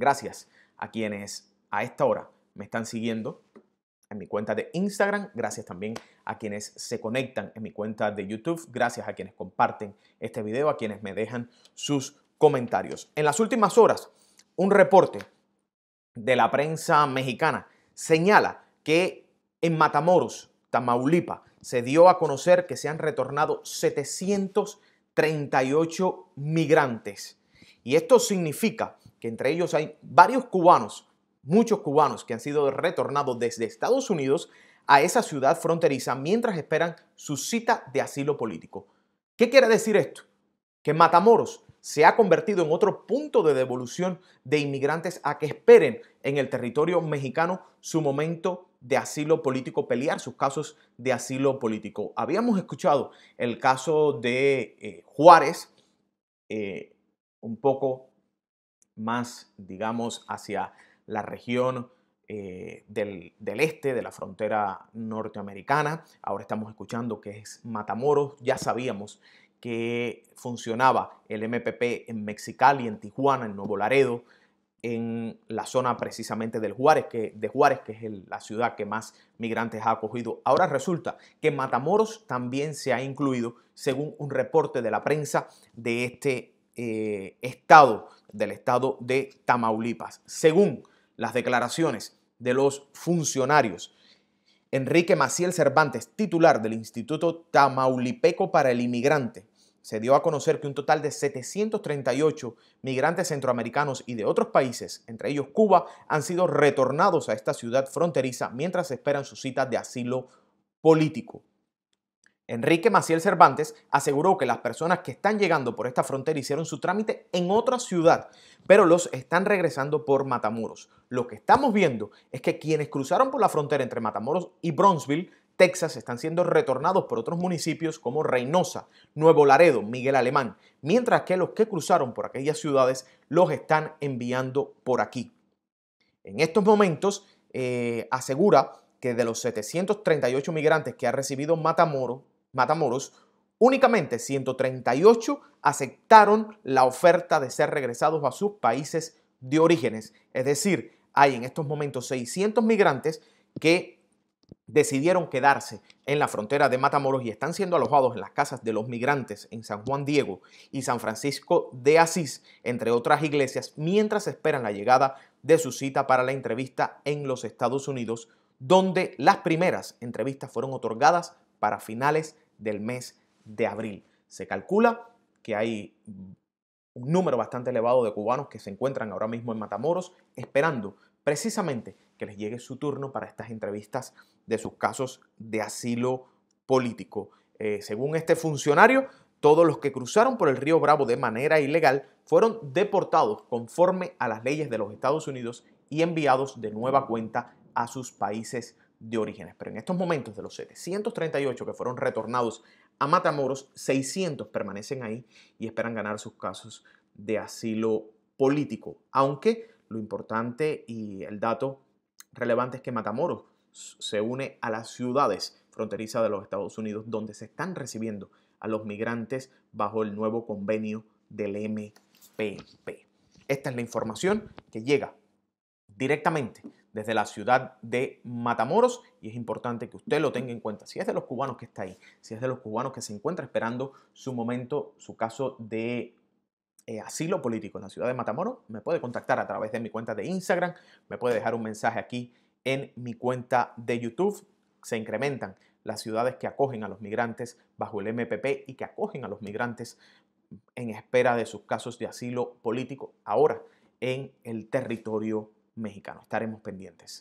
Gracias a quienes a esta hora me están siguiendo en mi cuenta de Instagram. Gracias también a quienes se conectan en mi cuenta de YouTube. Gracias a quienes comparten este video, a quienes me dejan sus comentarios. En las últimas horas, un reporte de la prensa mexicana señala que en Matamoros, Tamaulipa, se dio a conocer que se han retornado 738 migrantes. Y esto significa que entre ellos hay varios cubanos, muchos cubanos que han sido retornados desde Estados Unidos a esa ciudad fronteriza mientras esperan su cita de asilo político. ¿Qué quiere decir esto? Que Matamoros se ha convertido en otro punto de devolución de inmigrantes a que esperen en el territorio mexicano su momento de asilo político, pelear sus casos de asilo político. Habíamos escuchado el caso de eh, Juárez eh, un poco más, digamos, hacia la región eh, del, este, de la frontera norteamericana. Ahora estamos escuchando que es Matamoros. Ya sabíamos que funcionaba el MPP en Mexicali, en Tijuana, en Nuevo Laredo, en la zona precisamente Juárez, que, de Juárez, que es la ciudad que más migrantes ha acogido. Ahora resulta que Matamoros también se ha incluido, según un reporte de la prensa de este eh, estado del estado de Tamaulipas. Según las declaraciones de los funcionarios, Enrique Maciel Cervantes, titular del Instituto Tamaulipeco para el Inmigrante, se dio a conocer que un total de 738 migrantes centroamericanos y de otros países, entre ellos Cuba, han sido retornados a esta ciudad fronteriza mientras esperan su cita de asilo político. Enrique Maciel Cervantes aseguró que las personas que están llegando por esta frontera hicieron su trámite en otra ciudad, pero los están regresando por Matamoros. Lo que estamos viendo es que quienes cruzaron por la frontera entre Matamoros y Bronzeville Texas están siendo retornados por otros municipios como Reynosa, Nuevo Laredo, Miguel Alemán, mientras que los que cruzaron por aquellas ciudades los están enviando por aquí. En estos momentos eh, asegura que de los 738 migrantes que ha recibido Matamoros, Matamoros, únicamente 138 aceptaron la oferta de ser regresados a sus países de orígenes. Es decir, hay en estos momentos 600 migrantes que decidieron quedarse en la frontera de Matamoros y están siendo alojados en las casas de los migrantes en San Juan Diego y San Francisco de Asís, entre otras iglesias, mientras esperan la llegada de su cita para la entrevista en los Estados Unidos, donde las primeras entrevistas fueron otorgadas para finales del mes de abril. Se calcula que hay un número bastante elevado de cubanos que se encuentran ahora mismo en Matamoros esperando precisamente que les llegue su turno para estas entrevistas de sus casos de asilo político. Eh, según este funcionario, todos los que cruzaron por el río Bravo de manera ilegal fueron deportados conforme a las leyes de los Estados Unidos y enviados de nueva cuenta a sus países de orígenes, pero en estos momentos de los 738 que fueron retornados a Matamoros, 600 permanecen ahí y esperan ganar sus casos de asilo político, aunque lo importante y el dato relevante es que Matamoros se une a las ciudades fronterizas de los Estados Unidos donde se están recibiendo a los migrantes bajo el nuevo convenio del MPP. Esta es la información que llega directamente desde la ciudad de Matamoros y es importante que usted lo tenga en cuenta. Si es de los cubanos que está ahí, si es de los cubanos que se encuentra esperando su momento, su caso de eh, asilo político en la ciudad de Matamoros, me puede contactar a través de mi cuenta de Instagram, me puede dejar un mensaje aquí en mi cuenta de YouTube. Se incrementan las ciudades que acogen a los migrantes bajo el MPP y que acogen a los migrantes en espera de sus casos de asilo político ahora en el territorio mexicano. Estaremos pendientes.